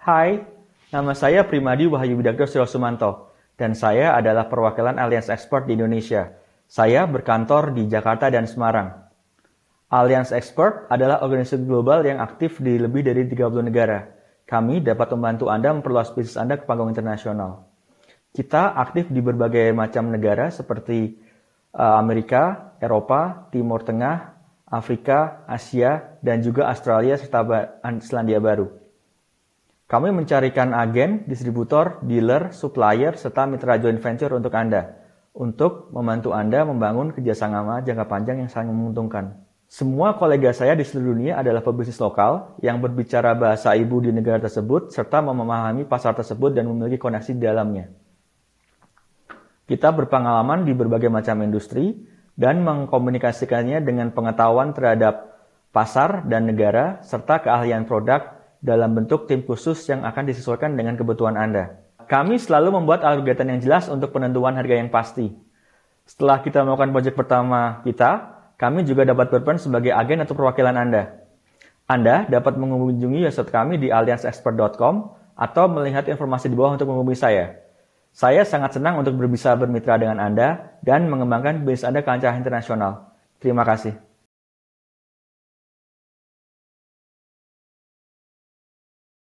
Hai, nama saya Primadi Wahyu Bidakdo Sumanto dan saya adalah perwakilan Allianz Expert di Indonesia. Saya berkantor di Jakarta dan Semarang. Allianz Expert adalah organisasi global yang aktif di lebih dari 30 negara. Kami dapat membantu Anda memperluas bisnis Anda ke panggung internasional. Kita aktif di berbagai macam negara seperti eh, Amerika, Eropa, Timur Tengah, Afrika, Asia, dan juga Australia serta Selandia Baru. Kami mencarikan agen, distributor, dealer, supplier, serta mitra joint venture untuk Anda untuk membantu Anda membangun kerjasama jangka panjang yang sangat menguntungkan. Semua kolega saya di seluruh dunia adalah pebisnis lokal yang berbicara bahasa ibu di negara tersebut serta memahami pasar tersebut dan memiliki koneksi di dalamnya. Kita berpengalaman di berbagai macam industri dan mengkomunikasikannya dengan pengetahuan terhadap pasar dan negara serta keahlian produk dalam bentuk tim khusus yang akan disesuaikan dengan kebutuhan Anda. Kami selalu membuat alur algoritma yang jelas untuk penentuan harga yang pasti. Setelah kita melakukan project pertama kita, kami juga dapat berperan sebagai agen atau perwakilan Anda. Anda dapat mengunjungi website kami di alliancexpert.com atau melihat informasi di bawah untuk menghubungi saya. Saya sangat senang untuk berbisa bermitra dengan Anda dan mengembangkan bisnis Anda ke kancah internasional. Terima kasih.